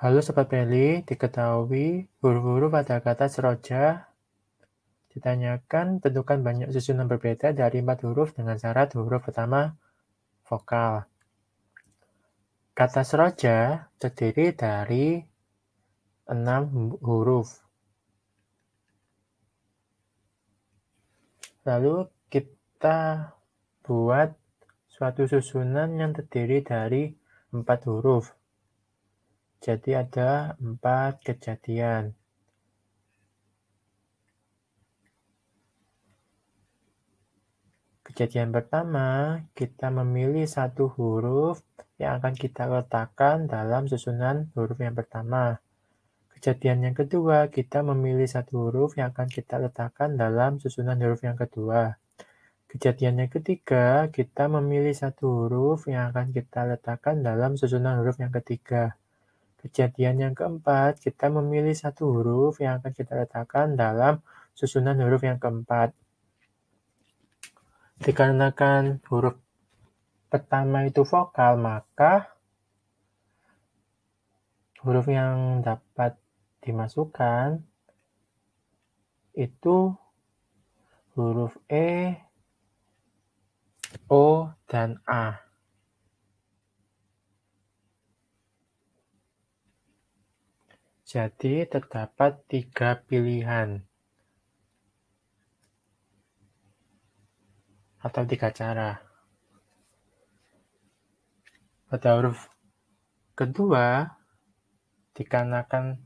Halo Sobat Peli, diketahui buru-buru pada kata seroja ditanyakan tentukan banyak susunan berbeda dari empat huruf dengan syarat huruf pertama vokal. Kata seroja terdiri dari enam huruf. Lalu kita buat suatu susunan yang terdiri dari empat huruf. Jadi ada empat kejadian. Kejadian pertama, kita memilih satu huruf yang akan kita letakkan dalam susunan huruf yang pertama. Kejadian yang kedua, kita memilih satu huruf yang akan kita letakkan dalam susunan huruf yang kedua. Kejadian yang ketiga, kita memilih satu huruf yang akan kita letakkan dalam susunan huruf yang ketiga. Kejadian yang keempat, kita memilih satu huruf yang akan kita letakkan dalam susunan huruf yang keempat. Dikarenakan huruf pertama itu vokal, maka huruf yang dapat dimasukkan itu huruf E, O, dan A. Jadi terdapat tiga pilihan atau tiga cara. Pada huruf kedua, dikarenakan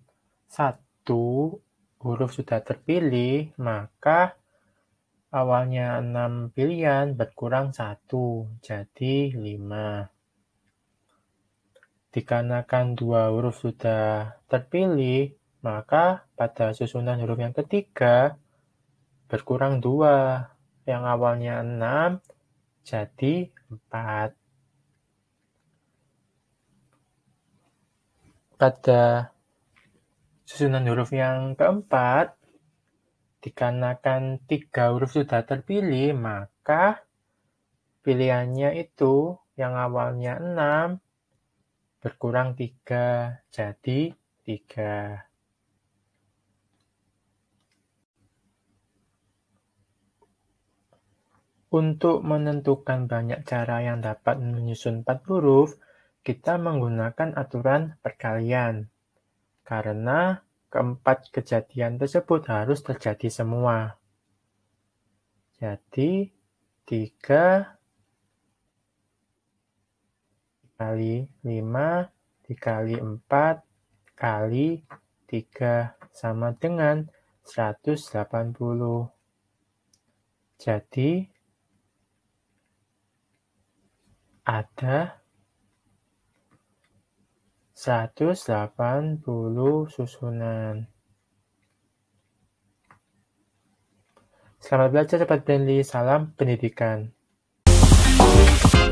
satu huruf sudah terpilih, maka awalnya enam pilihan berkurang satu, jadi lima. Dikarenakan dua huruf sudah terpilih, maka pada susunan huruf yang ketiga berkurang dua, yang awalnya enam jadi empat. Pada susunan huruf yang keempat, dikarenakan tiga huruf sudah terpilih, maka pilihannya itu yang awalnya 6 berkurang tiga jadi tiga Untuk menentukan banyak cara yang dapat menyusun 4 huruf, kita menggunakan aturan perkalian. Karena keempat kejadian tersebut harus terjadi semua. Jadi, 3 kali 5 dikali 4 kali 3 sama dengan 180. Jadi ada 180 susunan. Selamat belajar cepat Brandly. Salam pendidikan. Thank you.